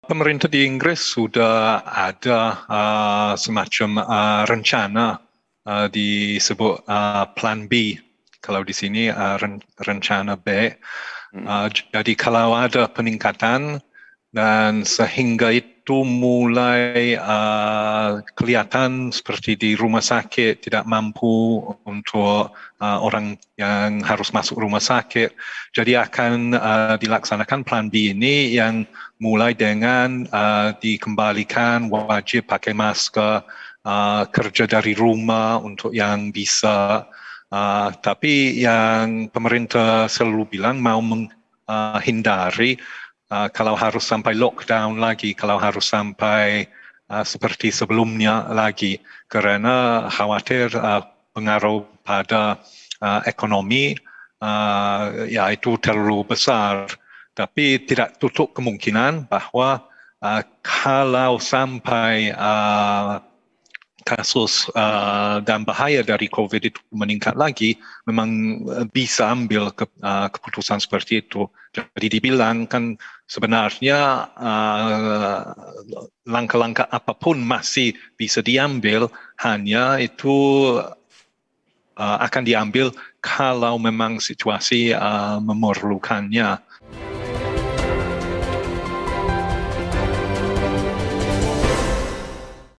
Pemerintah di Inggris sudah ada uh, semacam uh, rencana uh, disebut uh, Plan B. Kalau di sini uh, rencana B. Hmm. Uh, jadi kalau ada peningkatan dan sehingga itu itu mulai uh, kelihatan seperti di rumah sakit tidak mampu untuk uh, orang yang harus masuk rumah sakit. Jadi akan uh, dilaksanakan plan B ini yang mulai dengan uh, dikembalikan wajib pakai masker, uh, kerja dari rumah untuk yang bisa. Uh, tapi yang pemerintah selalu bilang mau menghindari uh, uh, kalau harus sampai lockdown lagi, kalau harus sampai uh, seperti sebelumnya lagi, kerana khawatir uh, pengaruh pada uh, ekonomi, uh, ya itu terlalu besar. Tapi tidak tutup kemungkinan bahawa uh, kalau sampai uh, kasus uh, dan bahaya dari COVID itu meningkat lagi, memang uh, bisa ambil ke, uh, keputusan seperti itu. Jadi dibilang kan sebenarnya uh, langkah-langkah apapun masih bisa diambil, hanya itu uh, akan diambil kalau memang situasi uh, memerlukannya.